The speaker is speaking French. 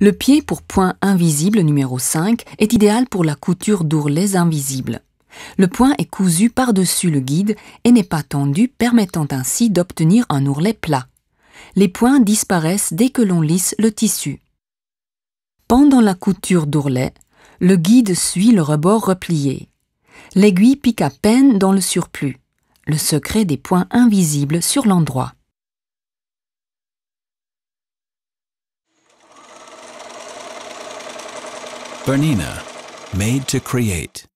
Le pied pour point invisible numéro 5 est idéal pour la couture d'ourlets invisibles. Le point est cousu par-dessus le guide et n'est pas tendu, permettant ainsi d'obtenir un ourlet plat. Les points disparaissent dès que l'on lisse le tissu. Pendant la couture d'ourlet, le guide suit le rebord replié. L'aiguille pique à peine dans le surplus, le secret des points invisibles sur l'endroit. Bernina, made to create.